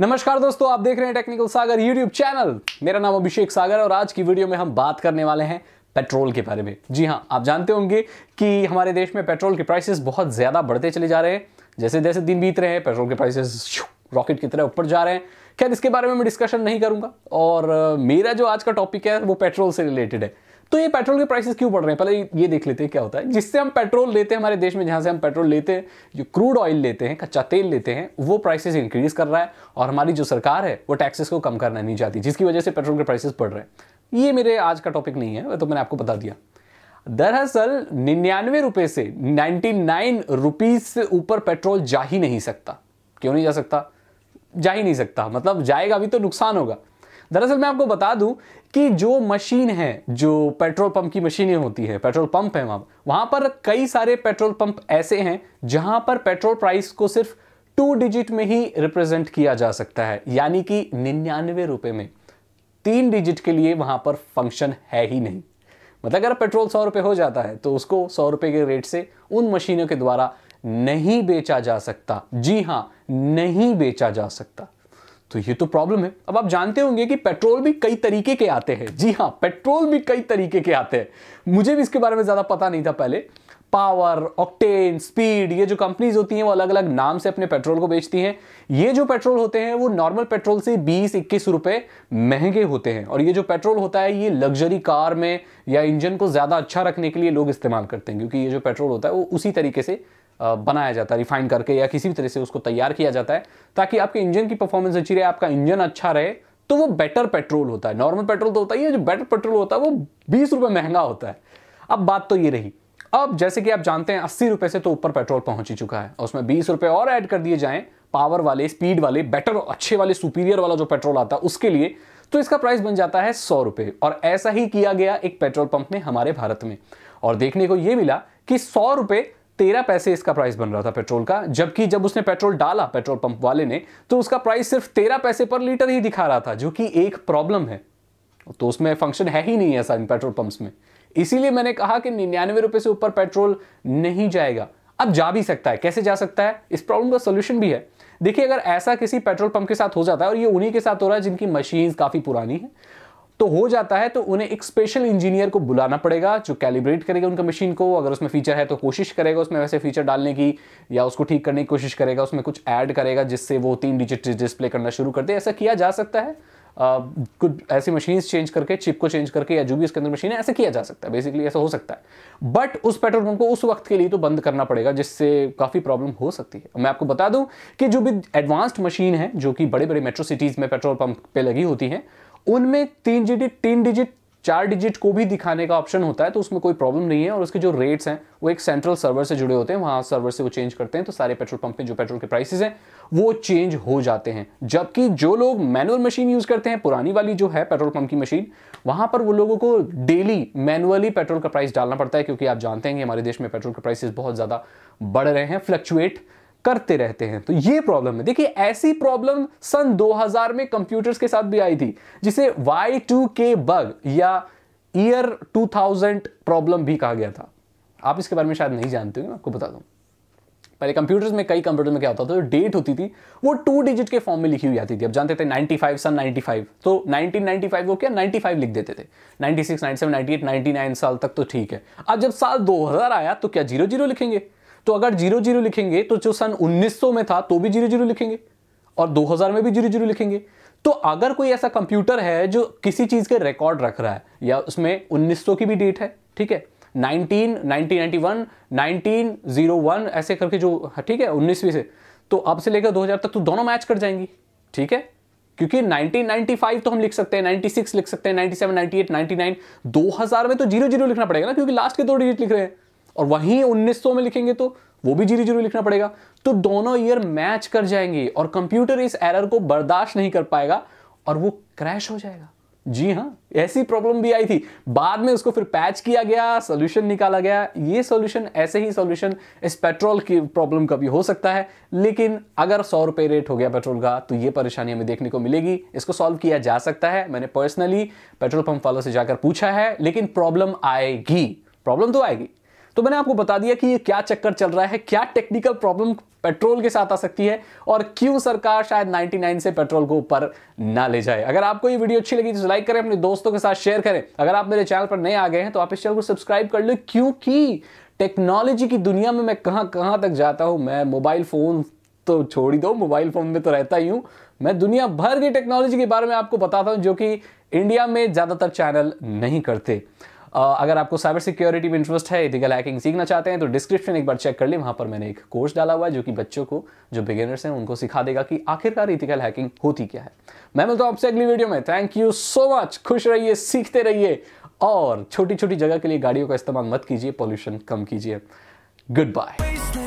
नमस्कार दोस्तों आप देख रहे हैं टेक्निकल सागर यूट्यूब चैनल मेरा नाम अभिषेक सागर और आज की वीडियो में हम बात करने वाले हैं पेट्रोल के बारे में जी हाँ आप जानते होंगे कि हमारे देश में पेट्रोल के प्राइसेस बहुत ज़्यादा बढ़ते चले जा रहे हैं जैसे जैसे दिन बीत रहे हैं पेट्रोल के प्राइसेस रॉकेट की तरह ऊपर जा रहे हैं खैर इसके बारे में मैं डिस्कशन नहीं करूंगा और मेरा जो आज का टॉपिक है वो पेट्रोल से रिलेटेड है तो ये पेट्रोल के प्राइसेस क्यों बढ़ रहे हैं पहले ये देख लेते हैं क्या होता है जिससे हम पेट्रोल लेते हैं हमारे देश में जहां से हम पेट्रोल लेते हैं जो क्रूड ऑयल लेते हैं कच्चा तेल लेते हैं वो प्राइसेस इंक्रीज कर रहा है और हमारी जो सरकार है वो टैक्सेस को कम करना नहीं चाहती जिसकी वजह से पेट्रोल के प्राइसेस बढ़ रहे हैं ये मेरे आज का टॉपिक नहीं है तो मैंने आपको बता दिया दरअसल निन्यानवे रुपए से नाइन्टी नाइन रुपीज से ऊपर पेट्रोल जा ही नहीं सकता क्यों नहीं जा सकता जा ही नहीं सकता मतलब जाएगा भी तो नुकसान होगा दरअसल मैं आपको बता दूं कि जो मशीन है जो पेट्रोल पंप की मशीनें होती है पेट्रोल पंप है वहां वहां पर कई सारे पेट्रोल पंप ऐसे हैं जहां पर पेट्रोल प्राइस को सिर्फ टू डिजिट में ही रिप्रेजेंट किया जा सकता है यानी कि निन्यानवे रुपए में तीन डिजिट के लिए वहां पर फंक्शन है ही नहीं मतलब अगर पेट्रोल सौ रुपये हो जाता है तो उसको सौ रुपए के रेट से उन मशीनों के द्वारा नहीं बेचा जा सकता जी हां नहीं बेचा जा सकता तो ये तो प्रॉब्लम है अब आप जानते होंगे कि पेट्रोल भी कई तरीके के आते हैं जी हाँ पेट्रोल भी कई तरीके के आते हैं मुझे भी इसके बारे में ज़्यादा पता नहीं था पहले पावर ऑक्टेन स्पीड ये जो कंपनीज होती हैं वो अलग अलग नाम से अपने पेट्रोल को बेचती हैं ये जो पेट्रोल होते हैं वो नॉर्मल पेट्रोल से बीस इक्कीस रुपए महंगे होते हैं और ये जो पेट्रोल होता है ये लग्जरी कार में या इंजन को ज़्यादा अच्छा रखने के लिए लोग इस्तेमाल करते हैं क्योंकि ये जो पेट्रोल होता है वो उसी तरीके से बनाया जाता है रिफाइन करके या किसी भी तरह से उसको तैयार किया जाता है ताकि आपके इंजन की परफॉर्मेंस अच्छी रहे आपका इंजन अच्छा रहे तो वो बेटर पेट्रोल होता है नॉर्मल पेट्रोल तो होता ही है जो बेटर पेट्रोल होता है वो बीस रुपये महंगा होता है अब बात तो ये रही अब जैसे कि आप जानते हैं अस्सी रुपये से तो ऊपर पेट्रोल पहुंच ही चुका है और उसमें बीस रुपये और ऐड कर दिए जाएं पावर वाले स्पीड वाले बेटर अच्छे वाले सुपीरियर वाला जो पेट्रोल आता है उसके लिए तो इसका प्राइस बन जाता है सौ रुपये और ऐसा ही किया गया एक पेट्रोल पंप में हमारे भारत में और देखने को ये मिला कि सौ रुपये तेरह पैसे इसका प्राइस बन रहा था पेट्रोल का जबकि जब उसने पेट्रोल डाला पेट्रोल पंप वाले ने तो उसका प्राइस सिर्फ तेरह पैसे पर लीटर ही दिखा रहा था जो कि एक प्रॉब्लम है तो उसमें फंक्शन है ही नहीं ऐसा इन पेट्रोल पंप्स में इसीलिए मैंने कहा कि निन्यानवे रुपए से ऊपर पेट्रोल नहीं जाएगा अब जा भी सकता है कैसे जा सकता है इस प्रॉब्लम का सोल्यूशन भी है देखिए अगर ऐसा किसी पेट्रोल पंप के साथ हो जाता है और ये उन्हीं के साथ हो रहा है जिनकी मशीन काफ़ी पुरानी है तो हो जाता है तो उन्हें एक स्पेशल इंजीनियर को बुलाना पड़ेगा जो कैलिब्रेट करेगा उनका मशीन को अगर उसमें फीचर है तो कोशिश करेगा उसमें वैसे फीचर डालने की या उसको ठीक करने की कोशिश करेगा उसमें कुछ ऐड करेगा जिससे वो तीन डिजिट डिस्प्ले करना शुरू कर दे ऐसा किया जा सकता है कुछ ऐसी मशीन चेंज करके चिप को चेंज करके या जो भी उसके अंदर मशीन है ऐसा किया जा सकता है बेसिकली ऐसा हो सकता है बट उस पेट्रोल पंप को उस वक्त के लिए तो बंद करना पड़ेगा जिससे काफ़ी प्रॉब्लम हो सकती है मैं आपको बता दूं कि जो भी एडवांस्ड मशीन है जो कि बड़े बड़े मेट्रो सिटीज़ में पेट्रोल पंप पे लगी होती हैं उनमें तीन डिजिट तीन डिजिट चार डिजिट को भी दिखाने का ऑप्शन होता है तो उसमें कोई प्रॉब्लम नहीं है और उसके जो रेट्स हैं वो एक सेंट्रल सर्वर से जुड़े होते हैं वहाँ सर्वर से वो चेंज करते हैं तो सारे पेट्रोल पंप में जो पेट्रोल के प्राइसेस हैं वो चेंज हो जाते हैं जबकि जो लोग मैनुअल मशीन यूज़ करते हैं पुरानी वाली जो है पेट्रोल पंप की मशीन वहाँ पर वो लोगों को डेली मैनुअली पेट्रोल का प्राइस डालना पड़ता है क्योंकि आप जानते हैं कि हमारे देश में पेट्रोल के प्राइसेस बहुत ज़्यादा बढ़ रहे हैं फ्लक्चुएट करते रहते हैं तो ये प्रॉब्लम है देखिए ऐसी प्रॉब्लम सन 2000 में कंप्यूटर्स के साथ भी आई थी जिसे वाई टू के बग या ईयर 2000 प्रॉब्लम भी कहा गया था आप इसके बारे में शायद नहीं जानते हो आपको बता दूं पहले कंप्यूटर्स में कई कंप्यूटर में क्या होता था जो डेट होती थी वो टू डिजिट के फॉर्म में लिखी हुई आती थी अब जानते थे 95 सन 95 तो 1995 वो क्या 95 लिख देते थे 96 97 98 99 साल तक तो ठीक है अब जब साल 2000 आया तो क्या जीरो जीरो लिखेंगे तो अगर जीरो जीरो लिखेंगे तो जो सन 1900 में था तो भी जीरो जीरो लिखेंगे और 2000 में भी जीरो जीरो लिखेंगे तो अगर कोई ऐसा कंप्यूटर है जो किसी चीज़ के रिकॉर्ड रख रहा है या उसमें सौ की भी डेट है ठीक है नाइनटीन जीरो वन ऐसे करके जो ठीक है उन्नीसवीं से तो अब से लेकर हजार तक तो दोनों मैच कर जाएंगी ठीक है क्योंकि 1995 तो हम लिख सकते हैं 96 लिख सकते हैं 97, 98, 99, 2000 में तो जीरो जीरो लिखना पड़ेगा ना क्योंकि लास्ट के दो डिजिट लिख रहे हैं और वहीं 1900 में लिखेंगे तो वो भी जीरो जीरो लिखना पड़ेगा तो दोनों ईयर मैच कर जाएंगे और कंप्यूटर इस एरर को बर्दाश्त नहीं कर पाएगा और वो क्रैश हो जाएगा जी हाँ ऐसी प्रॉब्लम भी आई थी बाद में उसको फिर पैच किया गया सोल्यूशन निकाला गया ये सोल्यूशन ऐसे ही सोल्यूशन इस पेट्रोल की प्रॉब्लम का भी हो सकता है लेकिन अगर सौ रुपये रेट हो गया पेट्रोल का तो ये परेशानी हमें देखने को मिलेगी इसको सॉल्व किया जा सकता है मैंने पर्सनली पेट्रोल पंप वालों से जाकर पूछा है लेकिन प्रॉब्लम आएगी प्रॉब्लम तो आएगी तो मैंने आपको बता दिया कि ये क्या चक्कर चल रहा है क्या टेक्निकल प्रॉब्लम पेट्रोल के साथ आ सकती है और क्यों सरकार शायद 99 से पेट्रोल को ऊपर ना ले जाए अगर आपको ये वीडियो अच्छी लगी तो लाइक करें अपने दोस्तों के साथ शेयर करें अगर आप मेरे चैनल पर नए आ गए हैं तो आप इस चैनल को सब्सक्राइब कर लो क्योंकि टेक्नोलॉजी की दुनिया में मैं कहाँ कहाँ तक जाता हूँ मैं मोबाइल फ़ोन तो छोड़ ही दो मोबाइल फ़ोन में तो रहता ही हूँ मैं दुनिया भर की टेक्नोलॉजी के बारे में आपको बताता हूँ जो कि इंडिया में ज़्यादातर चैनल नहीं करते अगर आपको साइबर सिक्योरिटी में इंटरेस्ट है इथिकल हैकिंग सीखना चाहते हैं तो डिस्क्रिप्शन एक बार चेक कर ले वहाँ पर मैंने एक कोर्स डाला हुआ है जो कि बच्चों को जो बिगिनर्स हैं उनको सिखा देगा कि आखिरकार इथिकल हैकिंग होती क्या है मैं मिलता हूँ आपसे अगली वीडियो में थैंक यू सो मच खुश रहिए सीखते रहिए और छोटी छोटी जगह के लिए गाड़ियों का इस्तेमाल मत कीजिए पॉल्यूशन कम कीजिए गुड बाय